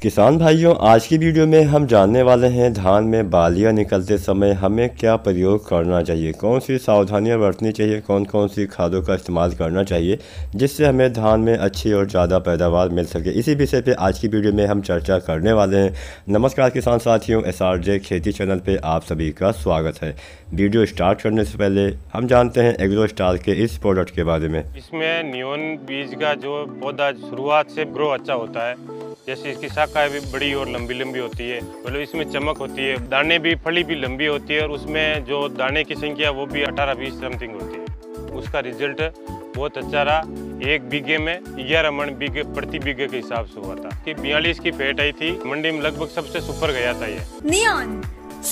किसान भाइयों आज की वीडियो में हम जानने वाले हैं धान में बालियां निकलते समय हमें क्या प्रयोग करना चाहिए कौन सी सावधानियां बरतनी चाहिए कौन कौन सी खादों का इस्तेमाल करना चाहिए जिससे हमें धान में अच्छी और ज़्यादा पैदावार मिल सके इसी विषय पर आज की वीडियो में हम चर्चा करने वाले हैं नमस्कार किसान साथियों एस खेती चैनल पर आप सभी का स्वागत है वीडियो स्टार्ट करने से पहले हम जानते हैं एग्रो स्टार के इस प्रोडक्ट के बारे में इसमें न्यून बीज का जो पौधा शुरुआत से ग्रो अच्छा होता है जैसे इसकी शाखाएं भी बड़ी और लंबी लंबी होती है मतलब इसमें चमक होती है दाने भी फली भी लंबी होती है और उसमें जो दाने की संख्या वो भी अठारह बीस समथिंग होती है उसका रिजल्ट बहुत अच्छा रहा एक बीघे में ग्यारह मण बीघे प्रति बीघे के हिसाब से हुआ था कि बयालीस की फेट आई थी मंडी में लगभग सबसे सुपर गया था ये नियॉन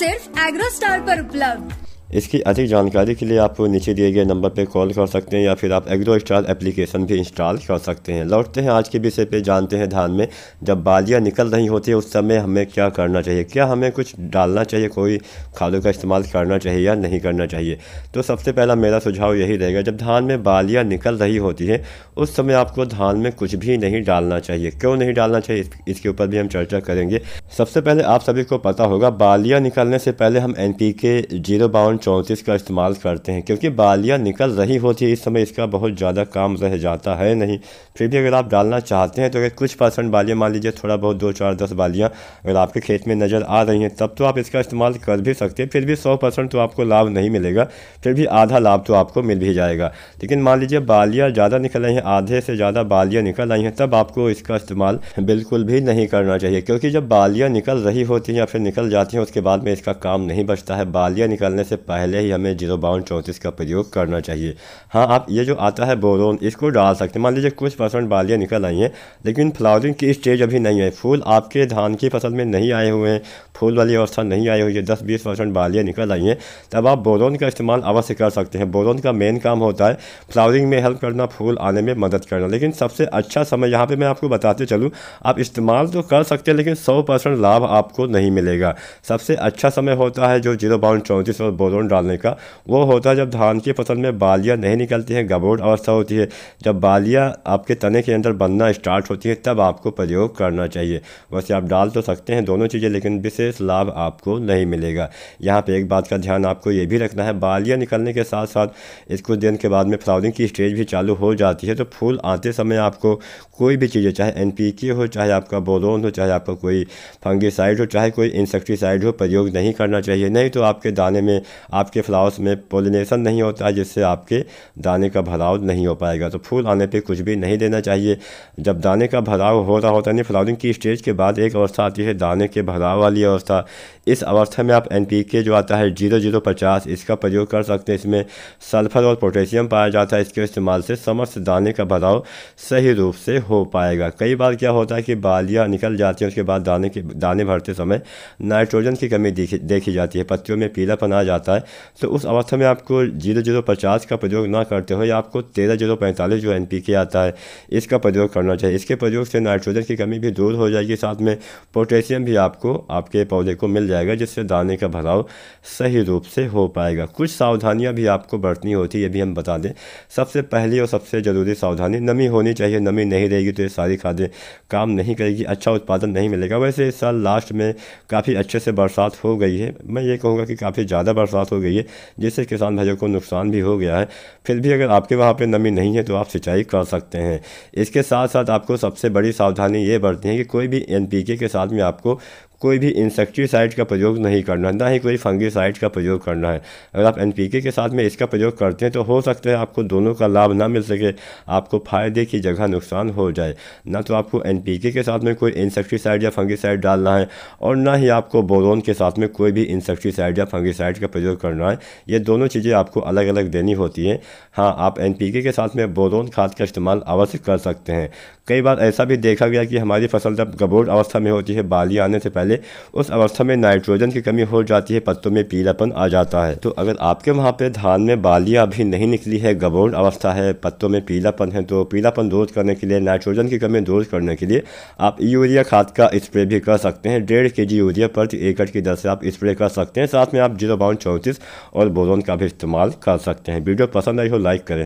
सिर्फ एग्रो स्टार पर उपलब्ध इसकी अधिक जानकारी के लिए आप नीचे दिए गए नंबर पर कॉल कर सकते हैं या फिर आप एग्रो स्टार एप्लीकेशन भी इंस्टॉल कर सकते हैं लौटते हैं आज के विषय पे जानते हैं धान में जब बालियाँ निकल रही होती है उस समय हमें क्या करना चाहिए क्या हमें कुछ डालना चाहिए कोई खादों का इस्तेमाल करना चाहिए या नहीं करना चाहिए तो सबसे पहला मेरा सुझाव यही रहेगा जब धान में बालियाँ निकल रही होती हैं उस समय आपको धान में कुछ भी नहीं डालना चाहिए क्यों नहीं डालना चाहिए इसके ऊपर भी हम चर्चा करेंगे सबसे पहले आप सभी को पता होगा बालियाँ निकलने से पहले हम एन पी के जीरो बाउंड इक्यावन चौंतीस का इस्तेमाल करते हैं क्योंकि बालियाँ निकल रही होती है इस समय इसका बहुत ज़्यादा काम रह जाता है नहीं फिर भी अगर आप डालना चाहते हैं तो अगर कुछ परसेंट बालियाँ मान लीजिए थोड़ा बहुत दो चार दस बालियाँ अगर आपके खेत में नज़र आ रही हैं तब तो आप इसका इस्तेमाल कर भी सकते हैं फिर भी सौ तो आपको लाभ नहीं मिलेगा फिर भी आधा लाभ तो आपको मिल भी जाएगा लेकिन मान लीजिए बालियाँ ज़्यादा निकल आई हैं आधे से ज़्यादा बालियाँ निकल आई हैं तब आपको इसका इस्तेमाल बिल्कुल भी नहीं करना चाहिए क्योंकि जब बालियाँ निकल रही होती हैं या फिर निकल जाती हैं उसके बाद में इसका काम नहीं बचता है बालियाँ निकलने से पहले ही हमें जीरो बावन चौंतीस का प्रयोग करना चाहिए हाँ आप ये जो आता है बोरोन इसको डाल सकते हैं मान लीजिए कुछ परसेंट बालियाँ निकल आई हैं लेकिन फ्लावरिंग की स्टेज अभी नहीं है फूल आपके धान की फसल में नहीं आए हुए हैं फूल वाली अवस्था नहीं आई हुई है दस बीस परसेंट बालियाँ निकल आई हैं तब आप बोरोन का इस्तेमाल अवश्य कर सकते हैं बोरोन का मेन काम होता है फ्लावरिंग में हेल्प करना फूल आने में मदद करना लेकिन सबसे अच्छा समय यहाँ पर मैं आपको बताते चलूँ आप इस्तेमाल तो कर सकते हैं लेकिन सौ लाभ आपको नहीं मिलेगा सबसे अच्छा समय होता है जो जीरो बाउंड चौंतीस और बोरोन ओजोन डालने का वो होता है जब धान की फसल में बालियाँ नहीं निकलती हैं गबोड अवस्था होती है जब बालियाँ आपके तने के अंदर बनना स्टार्ट होती है तब आपको प्रयोग करना चाहिए वैसे आप डाल तो सकते हैं दोनों चीज़ें लेकिन विशेष लाभ आपको नहीं मिलेगा यहाँ पर एक बात का ध्यान आपको ये भी रखना है बालियाँ निकलने के साथ साथ इस कुछ दिन के बाद में फ्लावरिंग की स्टेज भी चालू हो जाती है तो फूल आते समय आपको कोई भी चीज़ें चाहे एन हो चाहे आपका बोलोन हो चाहे आपका कोई फंगिसाइड हो चाहे कोई इंसेक्टिसाइड हो प्रयोग नहीं करना चाहिए नहीं तो आपके दाने में आपके फ्लावर्स में पोलिनेशन नहीं होता जिससे आपके दाने का भराव नहीं हो पाएगा तो फूल आने पर कुछ भी नहीं देना चाहिए जब दाने का भराव हो रहा होता है फ्लावरिंग की स्टेज के बाद एक अवस्था आती है दाने के भराव वाली अवस्था इस अवस्था में आप एन जो आता है जीरो जीरो पचास इसका प्रयोग कर सकते हैं इसमें सल्फर और पोटेशियम पाया जाता है इसके इस्तेमाल से समस्त दाने का भराव सही रूप से हो पाएगा कई बार क्या होता है कि बालियाँ निकल जाती हैं उसके बाद दाने के दाने भरते समय नाइट्रोजन की कमी देखी जाती है पत्तियों में पीलापन आ जाता है है तो उस अवस्था में आपको जीरो जीरो पचास का प्रयोग ना करते हुए आपको तेरह जीरो पैंतालीस जो एन आता है इसका प्रयोग करना चाहिए इसके प्रयोग से नाइट्रोजन की कमी भी दूर हो जाएगी साथ में पोटेशियम भी आपको आपके पौधे को मिल जाएगा जिससे दाने का भराव सही रूप से हो पाएगा कुछ सावधानियाँ भी आपको बरतनी होती है ये भी हम बता दें सबसे पहली और सबसे ज़रूरी सावधानी नमी होनी चाहिए नमी नहीं रहेगी तो ये सारी खादें काम नहीं करेगी अच्छा उत्पादन नहीं मिलेगा वैसे इस साल लास्ट में काफ़ी अच्छे से बरसात हो गई है मैं ये कहूँगा कि काफ़ी ज़्यादा बरसात बात हो गई है जिससे किसान भाइयों को नुकसान भी हो गया है फिर भी अगर आपके वहाँ पर नमी नहीं है तो आप सिंचाई कर सकते हैं इसके साथ साथ आपको सबसे बड़ी सावधानी ये बरती है कि कोई भी एन के साथ में आपको कोई भी इंसेक्टिसाइड का प्रयोग नहीं करना ना ही कोई फंगिसाइड का प्रयोग करना है अगर आप एन के साथ में इसका प्रयोग करते हैं तो हो सकता है आपको दोनों का लाभ ना मिल सके आपको फ़ायदे की जगह नुकसान हो जाए ना तो आपको एन के साथ में कोई इंसेक्टिसाइड या फंगिसाइड डालना है और ना ही आपको बोरोन के साथ में कोई भी इंसेक्टिसाइड या फंगिसाइड का प्रयोग करना है ये दोनों चीज़ें आपको अलग अलग देनी होती हैं हाँ आप एन के साथ में बोरोन खाद का इस्तेमाल अवश्य कर सकते हैं कई बार ऐसा भी देखा गया कि हमारी फसल जब गबोर अवस्था में होती है बाली आने से पहले पहले उस अवस्था में नाइट्रोजन की कमी हो जाती है पत्तों में पीलापन आ जाता है तो अगर आपके वहाँ पे धान में बालियाँ अभी नहीं निकली है गबोल अवस्था है पत्तों में पीलापन है तो पीलापन दूर करने के लिए नाइट्रोजन की कमी दूर करने के लिए आप यूरिया खाद का स्प्रे भी कर सकते हैं डेढ़ के जी यूरिया प्रति एकड़ की दर से आप स्प्रे कर सकते हैं साथ में आप जीरो चौंतीस और बोरोन का भी इस्तेमाल कर सकते हैं वीडियो पसंद आई हो लाइक करें